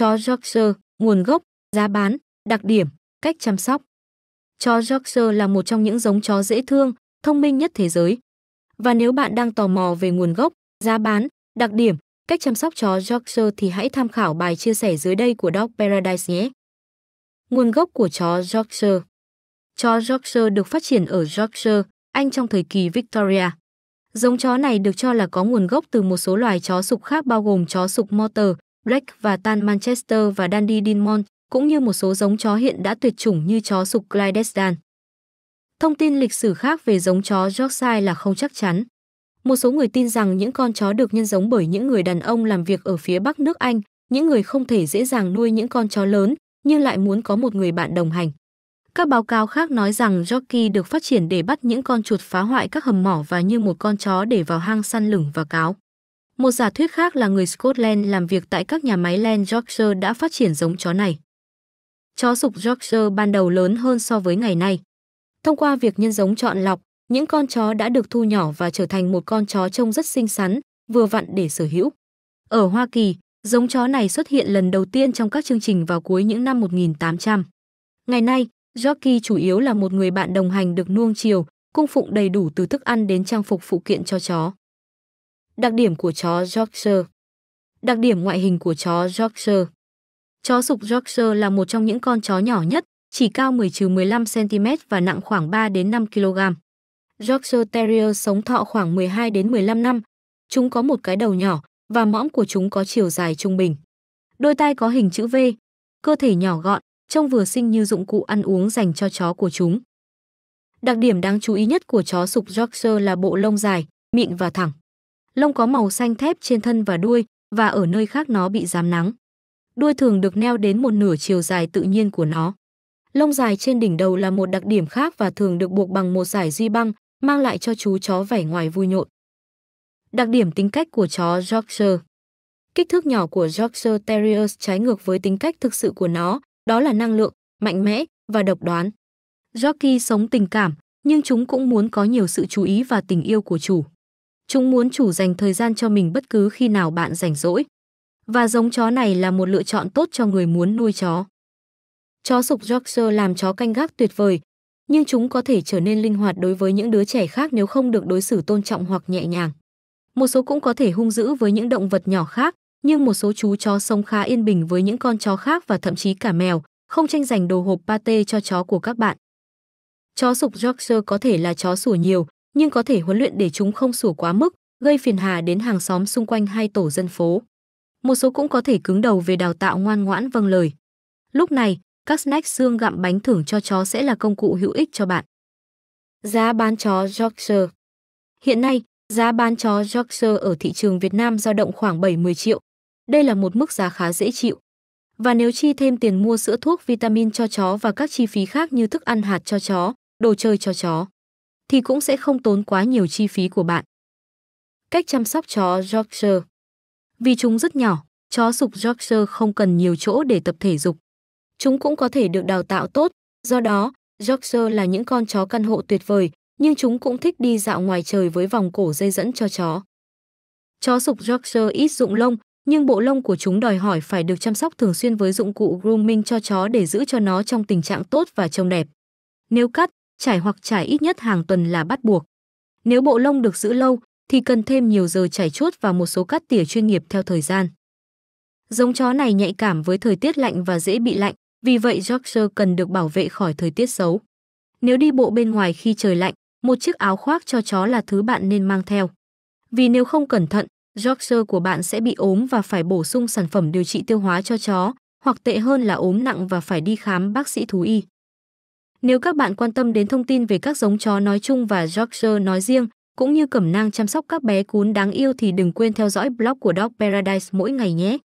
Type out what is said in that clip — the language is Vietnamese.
Chó Yorkshire, nguồn gốc, giá bán, đặc điểm, cách chăm sóc. Chó Yorkshire là một trong những giống chó dễ thương, thông minh nhất thế giới. Và nếu bạn đang tò mò về nguồn gốc, giá bán, đặc điểm, cách chăm sóc chó Yorkshire thì hãy tham khảo bài chia sẻ dưới đây của Dog Paradise nhé. Nguồn gốc của chó Yorkshire Chó Yorkshire được phát triển ở Yorkshire, Anh trong thời kỳ Victoria. Giống chó này được cho là có nguồn gốc từ một số loài chó sục khác bao gồm chó sục Motor, Black và Tan Manchester và Dandy Dinmont, cũng như một số giống chó hiện đã tuyệt chủng như chó sục Clydesdale. Thông tin lịch sử khác về giống chó Yorkshire là không chắc chắn. Một số người tin rằng những con chó được nhân giống bởi những người đàn ông làm việc ở phía bắc nước Anh, những người không thể dễ dàng nuôi những con chó lớn nhưng lại muốn có một người bạn đồng hành. Các báo cáo khác nói rằng Yorkie được phát triển để bắt những con chuột phá hoại các hầm mỏ và như một con chó để vào hang săn lửng và cáo. Một giả thuyết khác là người Scotland làm việc tại các nhà máy Land Yorkshire đã phát triển giống chó này. Chó sục Yorkshire ban đầu lớn hơn so với ngày nay. Thông qua việc nhân giống chọn lọc, những con chó đã được thu nhỏ và trở thành một con chó trông rất xinh xắn, vừa vặn để sở hữu. Ở Hoa Kỳ, giống chó này xuất hiện lần đầu tiên trong các chương trình vào cuối những năm 1800. Ngày nay, Yorkie chủ yếu là một người bạn đồng hành được nuông chiều, cung phụng đầy đủ từ thức ăn đến trang phục phụ kiện cho chó. Đặc điểm của chó Yorkshire Đặc điểm ngoại hình của chó Yorkshire Chó sục Yorkshire là một trong những con chó nhỏ nhất, chỉ cao 10-15cm và nặng khoảng 3 5 kg. Yorkshire Terrier sống thọ khoảng 12 15 năm. Chúng có một cái đầu nhỏ và mõm của chúng có chiều dài trung bình. Đôi tai có hình chữ V, cơ thể nhỏ gọn, trông vừa xinh như dụng cụ ăn uống dành cho chó của chúng. Đặc điểm đáng chú ý nhất của chó sục Yorkshire là bộ lông dài, mịn và thẳng lông có màu xanh thép trên thân và đuôi và ở nơi khác nó bị rám nắng. Đuôi thường được neo đến một nửa chiều dài tự nhiên của nó. Lông dài trên đỉnh đầu là một đặc điểm khác và thường được buộc bằng một giải duy băng, mang lại cho chú chó vẻ ngoài vui nhộn. Đặc điểm tính cách của chó Yorkshire Kích thước nhỏ của Yorkshire Terriers trái ngược với tính cách thực sự của nó, đó là năng lượng, mạnh mẽ và độc đoán. Yorkie sống tình cảm, nhưng chúng cũng muốn có nhiều sự chú ý và tình yêu của chủ. Chúng muốn chủ dành thời gian cho mình bất cứ khi nào bạn rảnh rỗi. Và giống chó này là một lựa chọn tốt cho người muốn nuôi chó. Chó sục Yorkshire làm chó canh gác tuyệt vời, nhưng chúng có thể trở nên linh hoạt đối với những đứa trẻ khác nếu không được đối xử tôn trọng hoặc nhẹ nhàng. Một số cũng có thể hung dữ với những động vật nhỏ khác, nhưng một số chú chó sống khá yên bình với những con chó khác và thậm chí cả mèo, không tranh giành đồ hộp pate cho chó của các bạn. Chó sục Yorkshire có thể là chó sủa nhiều, nhưng có thể huấn luyện để chúng không sủa quá mức, gây phiền hà đến hàng xóm xung quanh hay tổ dân phố. Một số cũng có thể cứng đầu về đào tạo ngoan ngoãn vâng lời. Lúc này, các snack xương gặm bánh thưởng cho chó sẽ là công cụ hữu ích cho bạn. Giá bán chó Yorkshire Hiện nay, giá bán chó Yorkshire ở thị trường Việt Nam dao động khoảng 70 triệu. Đây là một mức giá khá dễ chịu. Và nếu chi thêm tiền mua sữa thuốc vitamin cho chó và các chi phí khác như thức ăn hạt cho chó, đồ chơi cho chó, thì cũng sẽ không tốn quá nhiều chi phí của bạn. Cách chăm sóc chó Yorkshire Vì chúng rất nhỏ, chó sục Yorkshire không cần nhiều chỗ để tập thể dục. Chúng cũng có thể được đào tạo tốt, do đó, Yorkshire là những con chó căn hộ tuyệt vời, nhưng chúng cũng thích đi dạo ngoài trời với vòng cổ dây dẫn cho chó. Chó sục Yorkshire ít dụng lông, nhưng bộ lông của chúng đòi hỏi phải được chăm sóc thường xuyên với dụng cụ grooming cho chó để giữ cho nó trong tình trạng tốt và trông đẹp. Nếu cắt, trải hoặc trải ít nhất hàng tuần là bắt buộc. Nếu bộ lông được giữ lâu thì cần thêm nhiều giờ trải chuốt và một số cắt tỉa chuyên nghiệp theo thời gian. Giống chó này nhạy cảm với thời tiết lạnh và dễ bị lạnh, vì vậy Yorkshire cần được bảo vệ khỏi thời tiết xấu. Nếu đi bộ bên ngoài khi trời lạnh, một chiếc áo khoác cho chó là thứ bạn nên mang theo. Vì nếu không cẩn thận, Yorkshire của bạn sẽ bị ốm và phải bổ sung sản phẩm điều trị tiêu hóa cho chó, hoặc tệ hơn là ốm nặng và phải đi khám bác sĩ thú y. Nếu các bạn quan tâm đến thông tin về các giống chó nói chung và Yorkshire nói riêng, cũng như cẩm nang chăm sóc các bé cún đáng yêu thì đừng quên theo dõi blog của Dog Paradise mỗi ngày nhé.